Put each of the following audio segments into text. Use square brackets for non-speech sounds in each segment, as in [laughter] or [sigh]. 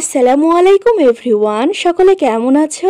আসসালামু আলাইকুম এভরিওয়ান সকলে কেমন আছো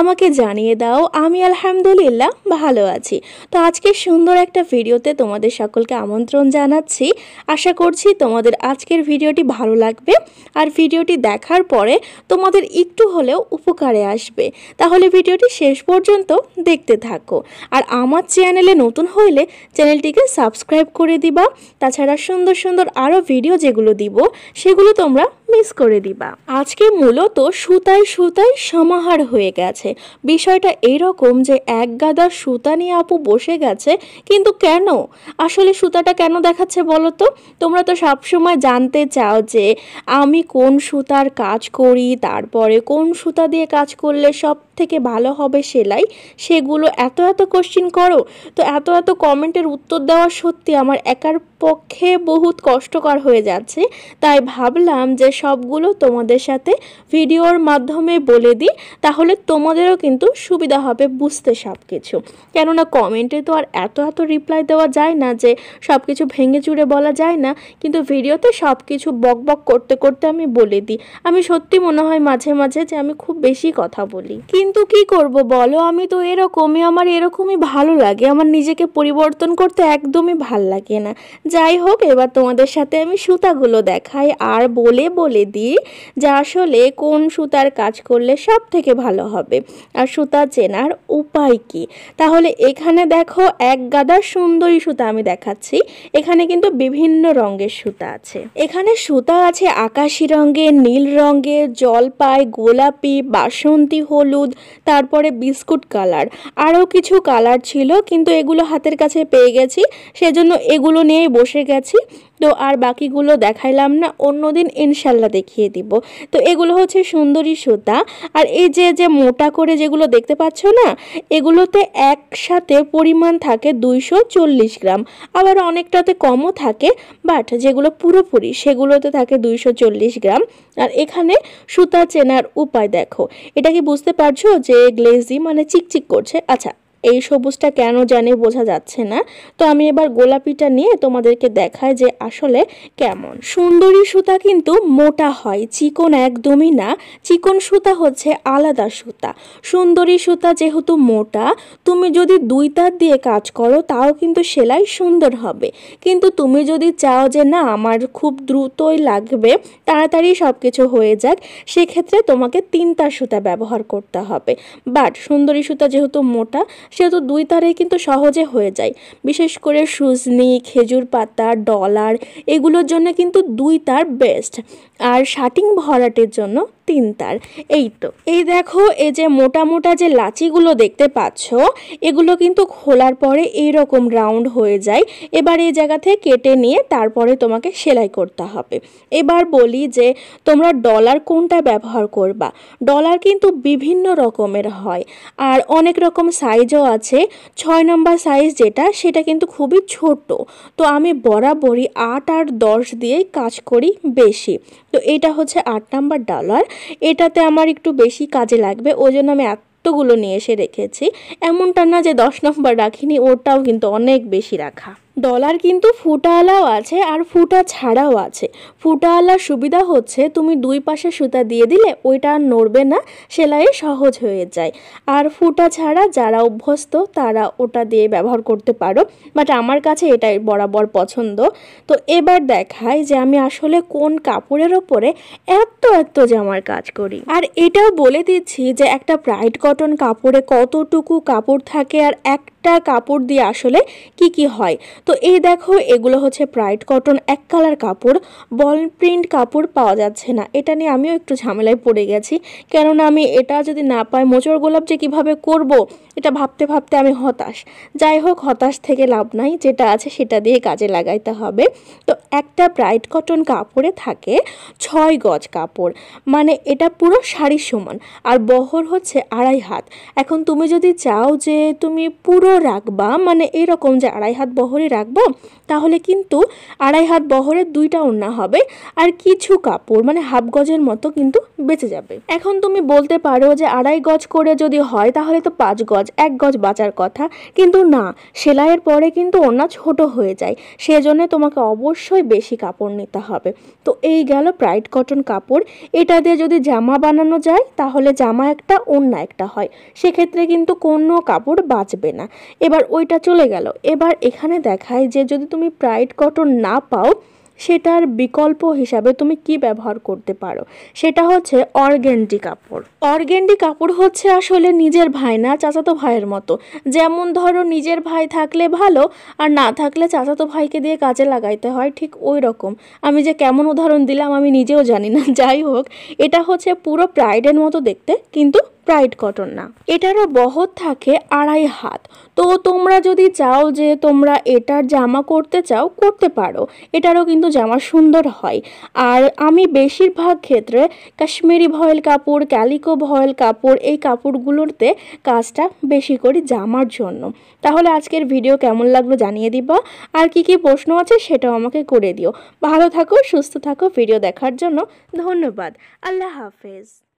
আমাকে জানিয়ে দাও আমি আলহামদুলিল্লাহ ভালো আছি তো আজকে সুন্দর একটা ভিডিওতে তোমাদের সকলকে আমন্ত্রণ জানাচ্ছি আশা করছি তোমাদের আজকের ভিডিওটি ভালো লাগবে আর ভিডিওটি দেখার পরে তোমাদের একটু হলেও উপকারে আসবে তাহলে ভিডিওটি শেষ পর্যন্ত দেখতে থাকো আর আমার চ্যানেলে নতুন হইলে চ্যানেলটিকে সাবস্ক্রাইব করে দিবা তাছাড়া সুন্দর সুন্দর আরও ভিডিও যেগুলো দিব সেগুলো তোমরা মিস করে দিবা আজকে মূলত সুতায় সুতায় সমাহার হয়ে গেছে বিষয়টা এরকম যে এক গাদা সুতা নিয়ে আপু বসে গেছে কিন্তু কেন আসলে সুতাটা কেন দেখাচ্ছে বলো তো তোমরা তো সবসময় জানতে চাও যে আমি কোন সুতার কাজ করি তারপরে কোন সুতা দিয়ে কাজ করলে সব থেকে ভালো হবে সেলাই সেগুলো এত এত কোশ্চিন করো তো এত এত কমেন্টের উত্তর দেওয়া সত্যি আমার একার পক্ষে বহুত কষ্টকর হয়ে যাচ্ছে তাই ভাবলাম যে সবগুলো তোমাদের সাথে ভিডিওর মাধ্যমে বলে দিই তাহলে তোমাদেরও কিন্তু সুবিধা হবে বুঝতে সব কিছু কেননা কমেন্টে তো আর এত এত রিপ্লাই দেওয়া যায় না যে সব কিছু ভেঙে চুড়ে বলা যায় না কিন্তু ভিডিওতে সব কিছু বক বক করতে করতে আমি বলে দিই আমি সত্যি মনে হয় মাঝে মাঝে যে আমি খুব বেশি কথা বলি কি কিন্তু কি করব বলো আমি তো এরকমই আমার এরকমই ভালো লাগে আমার নিজেকে পরিবর্তন করতে একদমই ভাল লাগে না যাই হোক এবার তোমাদের সাথে আমি সুতাগুলো দেখাই আর বলে বলে দিই যে আসলে কোন সুতার কাজ করলে সব থেকে ভালো হবে আর সুতা চেনার উপায় কি তাহলে এখানে দেখো এক গাদা সুন্দরী সুতা আমি দেখাচ্ছি এখানে কিন্তু বিভিন্ন রঙের সুতা আছে এখানে সুতা আছে আকাশি রঙের নীল রঙের জলপাই গোলাপি বাসন্তী হলুদ তারপরে বিস্কুট কালার আরও কিছু কালার ছিল কিন্তু এগুলো হাতের কাছে পেয়ে গেছি সেজন্য এগুলো নিয়েই বসে গেছি তো আর বাকিগুলো দেখাইলাম না অন্যদিন ইনশাল্লাহ দেখিয়ে দিব তো এগুলো হচ্ছে সুন্দরী সুতা আর এই যে যে মোটা করে যেগুলো দেখতে পাচ্ছ না এগুলোতে একসাথে পরিমাণ থাকে দুইশো গ্রাম আবার অনেকটাতে কমও থাকে বাট যেগুলো পুরোপুরি সেগুলোতে থাকে দুইশো গ্রাম আর এখানে সুতা চেনার উপায় দেখো এটা কি বুঝতে পারছো যে গ্লেজি মানে চিকচিক করছে আচ্ছা এই সবুজটা কেন জানে বোঝা যাচ্ছে না তো আমি এবার গোলাপিটা নিয়ে তোমাদেরকে দেখায় যে আসলে কেমন সুন্দরী সুতা কিন্তু মোটা হয় চিকন একদমই না চিকন সুতা হচ্ছে আলাদা সুতা সুন্দরী সুতা যেহেতু মোটা তুমি যদি দুই তার দিয়ে কাজ করো তাও কিন্তু সেলাই সুন্দর হবে কিন্তু তুমি যদি চাও যে না আমার খুব দ্রুতই লাগবে তাড়াতাড়ি সব কিছু হয়ে যাক সেক্ষেত্রে তোমাকে তিন তার সুতা ব্যবহার করতে হবে বাট সুন্দরী সুতা যেহেতু মোটা সেহেতু দুই তারে কিন্তু সহজে হয়ে যায় বিশেষ করে সুজনি খেজুর পাতা ডলার এগুলোর জন্য কিন্তু দুই তার বেস্ট আর শাটিং ভরাটের জন্য তিন তার এই তো এই দেখো এই যে মোটা মোটা যে লাচিগুলো দেখতে পাচ্ছ এগুলো কিন্তু খোলার পরে এইরকম রাউন্ড হয়ে যায় এবার এই জায়গা থেকে কেটে নিয়ে তারপরে তোমাকে সেলাই করতে হবে এবার বলি যে তোমরা ডলার কোনটা ব্যবহার করবা ডলার কিন্তু বিভিন্ন রকমের হয় আর অনেক রকম সাইজও আছে ছয় নম্বর সাইজ যেটা সেটা কিন্তু খুবই ছোট তো আমি বরাবরই আট আর দশ দিয়েই কাজ করি বেশি তো এটা হচ্ছে আট নাম্বার ডলার এটাতে আমার একটু বেশি কাজে লাগবে ওই জন্য আমি এতগুলো নিয়ে এসে রেখেছি এমনটা না যে দশ নম্বর রাখিনি ওটাও কিন্তু অনেক বেশি রাখা ডলার কিন্তু ফুটাওয়ালাও আছে আর ফুটা ছাড়াও আছে ফুটাওয়ালার সুবিধা হচ্ছে তুমি দুই পাশে সুতা দিয়ে দিলে ওইটা আর নড়বে না সেলাই সহজ হয়ে যায় আর ফুটা ছাড়া যারা অভ্যস্ত তারা ওটা দিয়ে ব্যবহার করতে পারো বাট আমার কাছে এটাই বরাবর পছন্দ তো এবার দেখায় যে আমি আসলে কোন কাপড়ের ওপরে এত এত জামার কাজ করি আর এটাও বলে দিচ্ছি যে একটা ব্রাইট কটন কাপড়ে কতটুকু কাপড় থাকে আর একটা কাপড় দিয়ে আসলে কি কি হয় তো এই দেখো এগুলো হচ্ছে প্রাইড কটন এক কালার কাপড় বল প্রিন্ট কাপড় পাওয়া যাচ্ছে না এটা নিয়ে আমিও একটু ঝামেলায় পড়ে গেছি কেননা আমি এটা যদি না পাই মোচর গোলাপ যে কীভাবে করব এটা ভাবতে ভাবতে আমি হতাশ যাই হোক হতাশ থেকে লাভ নাই যেটা আছে সেটা দিয়ে কাজে লাগাইতে হবে তো একটা ব্রাইট কটন কাপড়ে থাকে ছয় গজ কাপড় মানে এটা পুরো শাড়ির সমান আর বহর হচ্ছে আড়াই হাত এখন তুমি যদি চাও যে তুমি পুরো রাখবা মানে এরকম যে আড়াই হাত বহরে রাখবো তাহলে কিন্তু আড়াই হাত বহরে দুইটা ওড়না হবে আর কিছু কাপড় মানে হাফ গজের মতো কিন্তু বেঁচে যাবে এখন তুমি বলতে পারো যে আড়াই গজ করে যদি হয় তাহলে তো পাঁচ গজ গজ এক গজ বাঁচার কথা কিন্তু না সেলাইয়ের পরে কিন্তু ওড়না ছোট হয়ে যায় সেজন্য তোমাকে অবশ্যই বেশি কাপড় নিতে হবে তো এই গেল প্রাইড কটন কাপড় এটা দিয়ে যদি জামা বানানো যায় তাহলে জামা একটা ওড়না একটা হয় সেক্ষেত্রে কিন্তু কোনো কাপড় বাঁচবে না এবার ওইটা চলে গেল এবার এখানে দেখায় যে যদি তুমি প্রাইড কটন না পাও সেটার বিকল্প হিসাবে তুমি কি ব্যবহার করতে পারো সেটা হচ্ছে অর্গেন্ডি কাপড় অর্গেন্ডি কাপড় হচ্ছে আসলে নিজের ভাই না চাচাতো ভাইয়ের মতো যেমন ধরো নিজের ভাই থাকলে ভালো আর না থাকলে চাচাতো ভাইকে দিয়ে কাজে লাগাইতে হয় ঠিক ওই রকম আমি যে কেমন উদাহরণ দিলাম আমি নিজেও জানি না [laughs] যাই হোক এটা হচ্ছে পুরো প্রাইডের মতো দেখতে কিন্তু প্রাইড কটন না এটারও বহর থাকে আড়াই হাত তো তোমরা যদি চাও যে তোমরা এটার জামা করতে চাও করতে পারো এটারও কিন্তু জামা সুন্দর হয় আর আমি বেশিরভাগ ক্ষেত্রে কাশ্মীরি ভয়েল কাপড় ক্যালিকো ভয়েল কাপড় এই কাপড়গুলোতে কাজটা বেশি করি জামার জন্য তাহলে আজকের ভিডিও কেমন লাগলো জানিয়ে দিবা আর কি কি প্রশ্ন আছে সেটাও আমাকে করে দিও ভালো থাকো সুস্থ থাকো ভিডিও দেখার জন্য ধন্যবাদ আল্লাহ হাফেজ